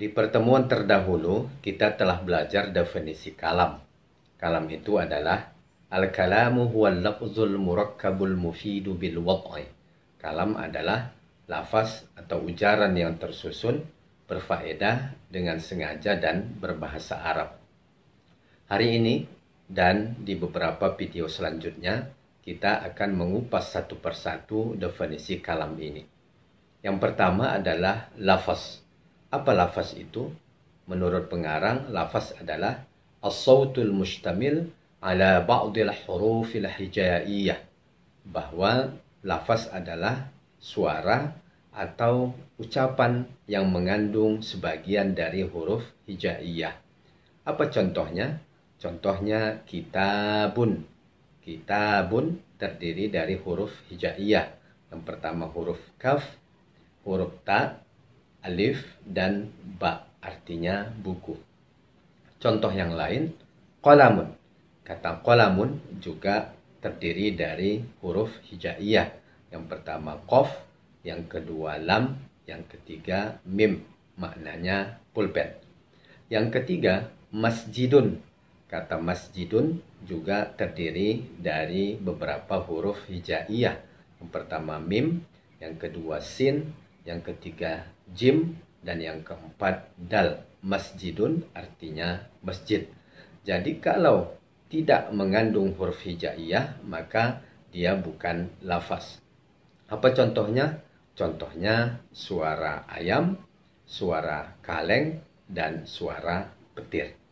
Di pertemuan terdahulu, kita telah belajar definisi kalam. Kalam itu adalah Al-kalamu huwa lafzul murakkabul mufidu bil wad'i. Kalam adalah lafaz atau ujaran yang tersusun, berfaedah dengan sengaja dan berbahasa Arab. Hari ini dan di beberapa video selanjutnya, kita akan mengupas satu persatu definisi kalam ini. Yang pertama adalah lafaz. Apa lafaz itu? Menurut pengarang, lafaz adalah as-sautul mustamil ala ba'dil hurufil hijaiyah. Bahwa lafaz adalah suara atau ucapan yang mengandung sebagian dari huruf hijaiyah. Apa contohnya? Contohnya kitabun. Kitabun terdiri dari huruf hijaiyah. Yang pertama huruf kaf, huruf ta, alif dan ba artinya buku. Contoh yang lain, kolamun. Kata kolamun juga terdiri dari huruf hijaiyah. Yang pertama kof, yang kedua lam, yang ketiga mim, maknanya pulpen. Yang ketiga masjidun. Kata masjidun juga terdiri dari beberapa huruf hijaiyah. Yang pertama mim, yang kedua sin, yang ketiga jim, dan yang keempat dal. Masjidun artinya masjid. Jadi kalau tidak mengandung huruf hijaiyah maka dia bukan lafaz. Apa contohnya? Contohnya suara ayam, suara kaleng, dan suara petir.